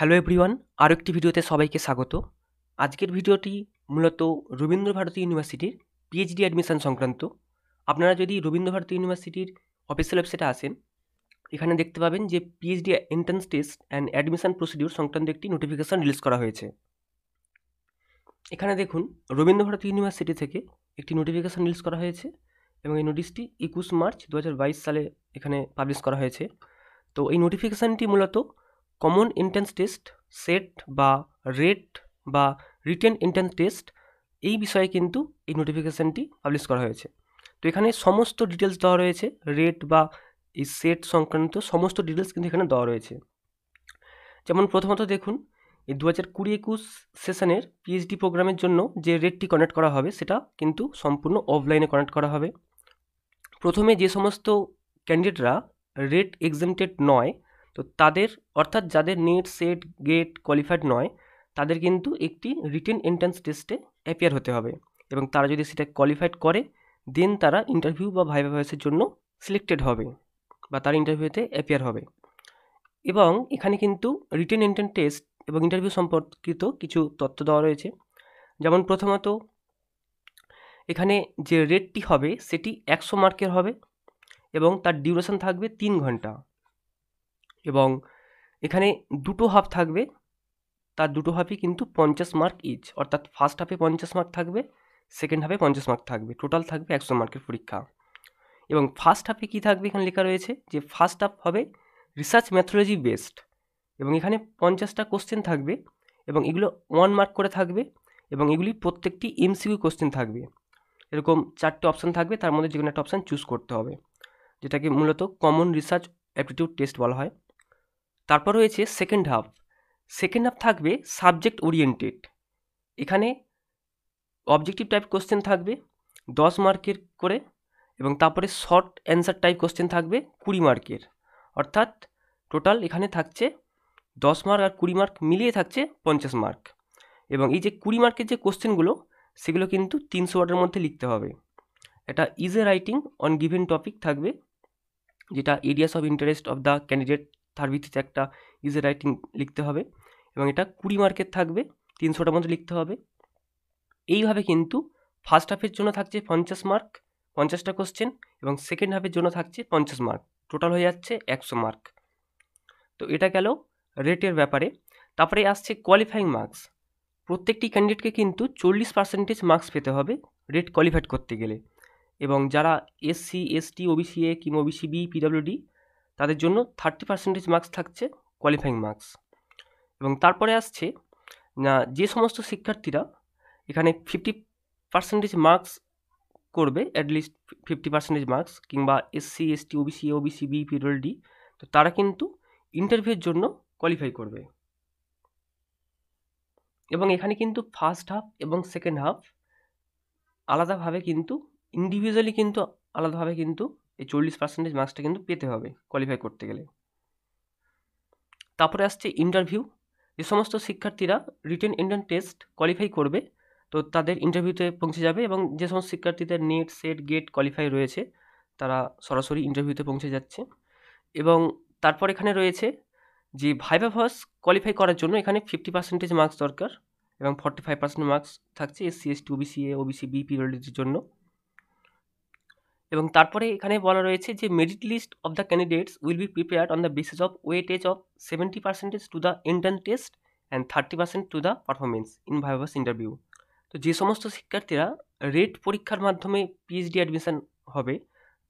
hello everyone আরও একটি ভিডিওতে সবাইকে স্বাগত আজকের ভিডিওটি মূলত রবীন্দ্রভারতী ইউনিভার্সিটির পিএইচডি অ্যাডমিশান সংক্রান্ত আপনারা যদি রবীন্দ্রভারতী ইউনিভার্সিটির অফিসিয়াল ওয়েবসাইটে আসেন এখানে দেখতে পাবেন যে PhD entrance test and admission procedure সংক্রান্ত একটি নোটিফিকেশান রিলিজ করা হয়েছে এখানে দেখুন রবীন্দ্রভারতী ইউনিভার্সিটি থেকে একটি নোটিফিকেশান রিলিজ করা হয়েছে এবং এই নোটিশটি একুশ মার্চ দু সালে এখানে পাবলিশ করা হয়েছে তো এই নোটিফিকেশানটি মূলত কমন এন্ট্রান্স টেস্ট সেট বা রেট বা রিটেন এন্ট্রান্স টেস্ট এই বিষয়ে কিন্তু এই নোটিফিকেশানটি পাবলিশ করা হয়েছে তো এখানে সমস্ত ডিটেলস দেওয়া রয়েছে রেট বা এই সেট সংক্রান্ত সমস্ত ডিটেলস কিন্তু এখানে দেওয়া রয়েছে যেমন প্রথমত দেখুন এই দু হাজার কুড়ি একুশ সেশনের পিএইচডি প্রোগ্রামের জন্য যে রেটটি কানেক্ট করা হবে সেটা কিন্তু সম্পূর্ণ অফলাইনে কানেক্ট করা হবে প্রথমে যে সমস্ত ক্যান্ডিডেটরা রেট এক্সেমটেড নয় তো তাদের অর্থাৎ যাদের নেট সেট গেট কোয়ালিফাইড নয় তাদের কিন্তু একটি রিটেন এন্ট্রান্স টেস্টে অ্যাপিয়ার হতে হবে এবং তারা যদি সেটা কোয়ালিফাইড করে দেন তারা ইন্টারভিউ বা ভাইভা ভয়েসের জন্য সিলেক্টেড হবে বা তার ইন্টারভিউতে অ্যাপিয়ার হবে এবং এখানে কিন্তু রিটেন এন্ট্রান্স টেস্ট এবং ইন্টারভিউ সম্পর্কিত কিছু তথ্য দেওয়া রয়েছে যেমন প্রথমত এখানে যে রেটটি হবে সেটি একশো মার্কের হবে এবং তার ডিউরেশন থাকবে তিন ঘন্টা এবং এখানে দুটো হাফ থাকবে তার দুটো হাফই কিন্তু পঞ্চাশ মার্ক ইচ অর্থাৎ ফার্স্ট হাফে পঞ্চাশ মার্ক থাকবে সেকেন্ড হাফে পঞ্চাশ মার্ক থাকবে টোটাল থাকবে একশো মার্কের পরীক্ষা এবং ফার্স্ট হাফে কী থাকবে এখানে লেখা রয়েছে যে ফার্স্ট হাফ হবে রিসার্চ ম্যাথোলজি বেসড এবং এখানে পঞ্চাশটা কোশ্চেন থাকবে এবং এগুলো ওয়ান মার্ক করে থাকবে এবং এগুলি প্রত্যেকটি এমসিকিউ কোশ্চেন থাকবে এরকম চারটে অপশান থাকবে তার মধ্যে যে কোনো একটা অপশান চুজ করতে হবে যেটাকে মূলত কমন রিসার্চ অ্যাপটিটিউড টেস্ট বলা হয় তারপর রয়েছে সেকেন্ড হাফ সেকেন্ড হাফ থাকবে সাবজেক্ট ওরিয়েন্টেড এখানে অবজেক্টিভ টাইপ কোশ্চেন থাকবে দশ মার্কের করে এবং তারপরে শর্ট অ্যান্সার টাইপ কোশ্চেন থাকবে কুড়ি মার্কের অর্থাৎ টোটাল এখানে থাকছে দশ মার্ক আর কুড়ি মার্ক মিলিয়ে থাকছে পঞ্চাশ মার্ক এবং এই যে কুড়ি মার্কের যে কোশ্চেনগুলো সেগুলো কিন্তু তিনশো ওয়ার্ডের মধ্যে লিখতে হবে এটা essay writing on given topic থাকবে যেটা areas of interest of the candidate তার ভিত্তিতে একটা ইউজার রাইটিং লিখতে হবে এবং এটা কুড়ি মার্কের থাকবে তিনশোটার মধ্যে লিখতে হবে এইভাবে কিন্তু ফার্স্ট হাফের জন্য থাকছে পঞ্চাশ মার্ক পঞ্চাশটা কোশ্চেন এবং সেকেন্ড হাফের জন্য থাকছে পঞ্চাশ মার্ক টোটাল হয়ে যাচ্ছে একশো মার্ক তো এটা গেল রেটের ব্যাপারে তারপরে আসছে কোয়ালিফাইং মার্কস প্রত্যেকটি ক্যান্ডিডেটকে কিন্তু চল্লিশ পার্সেন্টেজ মার্কস পেতে হবে রেট কোয়ালিফাইড করতে গেলে এবং যারা এসসি এসটি ওবিসি এ কিংবা ওবিসি বি পিডাব্লিউডি তাদের জন্য থার্টি পার্সেন্টেজ মার্কস থাকছে কোয়ালিফাইং মার্কস এবং তারপরে আসছে না যে সমস্ত শিক্ষার্থীরা এখানে ফিফটি পার্সেন্টেজ মার্কস করবে অ্যাটলিস্ট ফিফটি পার্সেন্টেজ মার্কস কিংবা SC ST OBC OBC B PWD তো তারা কিন্তু ইন্টারভিউর জন্য কোয়ালিফাই করবে এবং এখানে কিন্তু ফার্স্ট হাফ এবং সেকেন্ড হাফ আলাদাভাবে কিন্তু ইন্ডিভিজুয়ালি কিন্তু আলাদাভাবে কিন্তু এই চল্লিশ পার্সেন্টেজ মার্কসটা কিন্তু পেতে হবে কোয়ালিফাই করতে গেলে তারপরে আসছে ইন্টারভিউ যে সমস্ত শিক্ষার্থীরা রিটেন এন্ট্রান্স টেস্ট কোয়ালিফাই করবে তো তাদের ইন্টারভিউতে পৌঁছে যাবে এবং যে সমস্ত শিক্ষার্থীদের নেট সেট গেট কোয়ালিফাই রয়েছে তারা সরাসরি ইন্টারভিউতে পৌঁছে যাচ্ছে এবং তারপর এখানে রয়েছে যে ভাইভা ভস কোয়ালিফাই করার জন্য এখানে ফিফটি পার্সেন্টেজ মার্কস দরকার এবং ফর্টি ফাইভ পার্সেন্ট মার্কস থাকছে SC ST OBC A OBC B পিরিয়ডের জন্য এবং তারপরে এখানে বলা রয়েছে যে merit list of the candidates will be prepared on the basis of weightage of seventy percentage to the entrance test and thirty percent to the performance in vivas interview তো যে সমস্ত শিক্ষার্থীরা রেট পরীক্ষার মাধ্যমে পিএইচডি অ্যাডমিশান হবে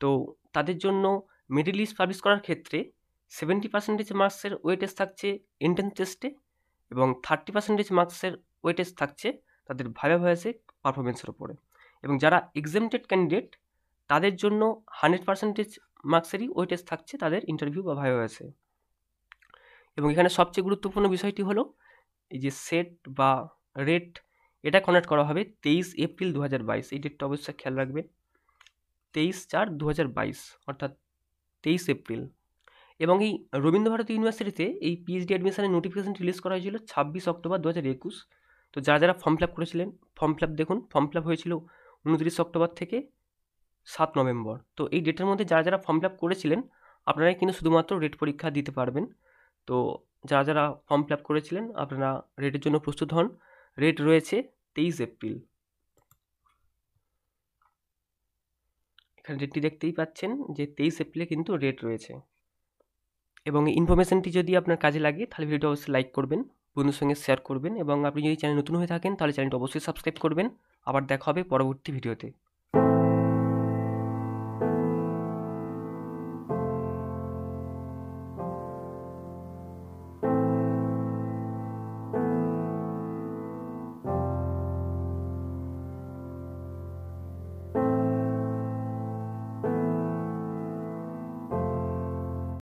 তো তাদের জন্য মেরিট লিস্ট পাবলিশ করার ক্ষেত্রে সেভেন্টি পার্সেন্টেজ মার্কসের ওয়েটেজ থাকছে এন্ট্রান্স টেস্টে এবং থার্টি পার্সেন্টেজ মার্কসের ওয়েটেজ থাকছে তাদের ভাইভা পারফরমেন্সের ওপরে এবং যারা এক্সামটেড ক্যান্ডিডেট তাদের জন্য হান্ড্রেড পার্সেন্টেজ মার্কসেরই টেস্ট থাকছে তাদের ইন্টারভিউ বা ভাইভাসে এবং এখানে সবচেয়ে গুরুত্বপূর্ণ বিষয়টি হলো এই যে সেট বা রেট এটা কনেক্ট করা হবে তেইশ এপ্রিল দু হাজার বাইশ এই ডেটটা অবশ্যই খেয়াল রাখবে তেইশ চার দু হাজার বাইশ অর্থাৎ তেইশ এপ্রিল এবং এই রবীন্দ্রভারতী ইউনিভার্সিটিতে এই পিএইচডি অ্যাডমিশনের নোটিফিকেশন রিলিজ করা হয়েছিল ছাব্বিশ অক্টোবর দু হাজার একুশ তো যারা যারা ফর্ম ফিল আপ করেছিলেন ফর্ম ফিল আপ দেখুন ফর্ম ফিল আপ হয়েছিল উনত্রিশ অক্টোবর থেকে সাত নভেম্বর তো এই ডেটের মধ্যে যারা যারা ফর্ম ফিল আপ করেছিলেন আপনারাই কিন্তু শুধুমাত্র রেট পরীক্ষা দিতে পারবেন তো যারা যারা ফর্ম ফিল আপ করেছিলেন আপনারা রেটের জন্য প্রস্তুত হন রেট রয়েছে তেইশ এপ্রিল এখানে ডেটটি দেখতেই পাচ্ছেন যে তেইশ এপ্রিলে কিন্তু রেট রয়েছে এবং এই ইনফরমেশানটি যদি আপনার কাজে লাগে তাহলে ভিডিওটি অবশ্যই লাইক করবেন বন্ধুর সঙ্গে শেয়ার করবেন এবং আপনি যদি চ্যানেল নতুন হয়ে থাকেন তাহলে চ্যানেলটি অবশ্যই সাবস্ক্রাইব করবেন আবার দেখা হবে পরবর্তী ভিডিওতে